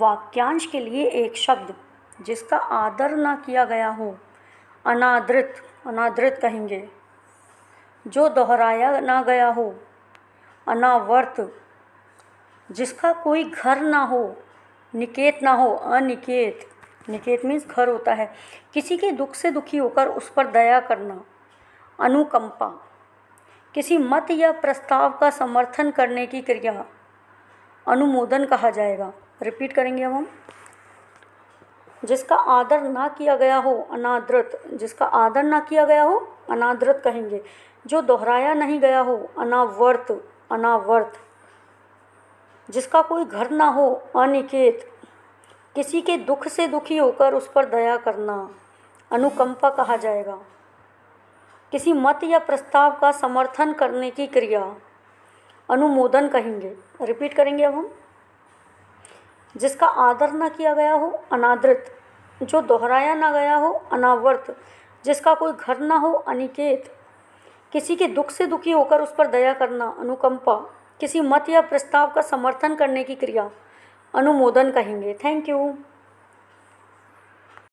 वाक्यांश के लिए एक शब्द जिसका आदर ना किया गया हो अनादृत अनादृत कहेंगे जो दोहराया ना गया हो अनावर्त जिसका कोई घर ना हो निकेत ना हो अनिकेत निकेत मीन्स घर होता है किसी के दुख से दुखी होकर उस पर दया करना अनुकंपा किसी मत या प्रस्ताव का समर्थन करने की क्रिया अनुमोदन कहा जाएगा रिपीट करेंगे अब हम जिसका आदर ना किया गया हो अनादृत जिसका आदर ना किया गया हो अनादृत कहेंगे जो दोहराया नहीं गया हो अनावर्त अनावर्त जिसका कोई घर ना हो अनिकेत किसी के दुख से दुखी होकर उस पर दया करना अनुकंपा कहा जाएगा किसी मत या प्रस्ताव का समर्थन करने की क्रिया अनुमोदन कहेंगे रिपीट करेंगे अब हम जिसका आदर न किया गया हो अनादृत जो दोहराया ना गया हो अनावर्त जिसका कोई घर ना हो अनिकेत किसी के दुख से दुखी होकर उस पर दया करना अनुकंपा किसी मत या प्रस्ताव का समर्थन करने की क्रिया अनुमोदन कहेंगे थैंक यू